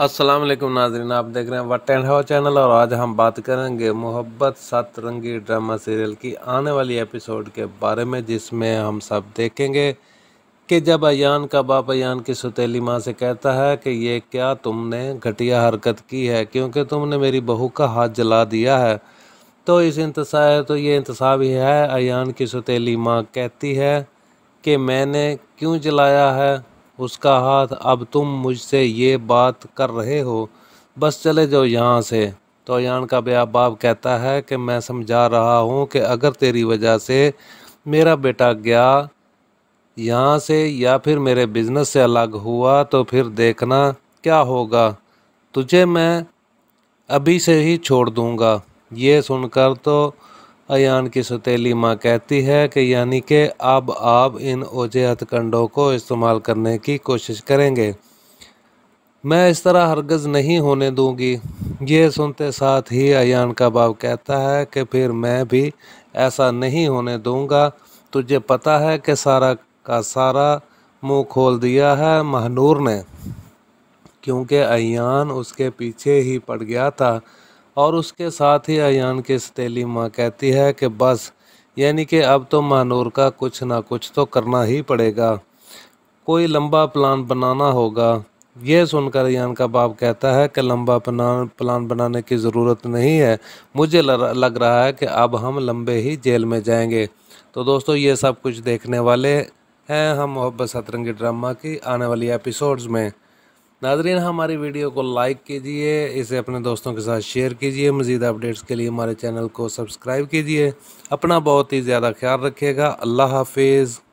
असलम नाजरीन आप देख रहे हैं वट एंड हाउ चैनल और आज हम बात करेंगे मोहब्बत सात रंगी ड्रामा सीरियल की आने वाली एपिसोड के बारे में जिसमें हम सब देखेंगे कि जब अयान का बाप अयान की सुतीली माँ से कहता है कि ये क्या तुमने घटिया हरकत की है क्योंकि तुमने मेरी बहू का हाथ जला दिया है तो इस इंतसा तो ये इंतसाब ही है अयान की सुतीली माँ कहती है कि मैंने क्यों जलाया है उसका हाथ अब तुम मुझसे ये बात कर रहे हो बस चले जाओ यहाँ से तो यान का ब्याह बाप कहता है कि मैं समझा रहा हूँ कि अगर तेरी वजह से मेरा बेटा गया यहाँ से या फिर मेरे बिजनेस से अलग हुआ तो फिर देखना क्या होगा तुझे मैं अभी से ही छोड़ दूँगा ये सुनकर तो अयान की सतीली माँ कहती है कि यानी कि अब आप इन ओझे हथकंडों को इस्तेमाल करने की कोशिश करेंगे मैं इस तरह हरगज़ नहीं होने दूंगी ये सुनते साथ ही अयान का बाप कहता है कि फिर मैं भी ऐसा नहीं होने दूंगा तुझे पता है कि सारा का सारा मुंह खोल दिया है महनूर ने क्योंकि अयान उसके पीछे ही पड़ गया था और उसके साथ ही अयान की सतीली माँ कहती है कि बस यानी कि अब तो महानूर का कुछ ना कुछ तो करना ही पड़ेगा कोई लंबा प्लान बनाना होगा यह सुनकर यान का बाप कहता है कि लंबा प्लान प्लान बनाने की ज़रूरत नहीं है मुझे लग रहा है कि अब हम लंबे ही जेल में जाएंगे तो दोस्तों ये सब कुछ देखने वाले हैं हम मोहब्बत सतरंगी ड्रामा की आने वाली एपिसोड्स में नाजरीन हमारी वीडियो को लाइक कीजिए इसे अपने दोस्तों के साथ शेयर कीजिए मज़ीद अपडेट्स के लिए हमारे चैनल को सब्सक्राइब कीजिए अपना बहुत ही ज़्यादा ख्याल रखिएगा अल्लाह हाफिज़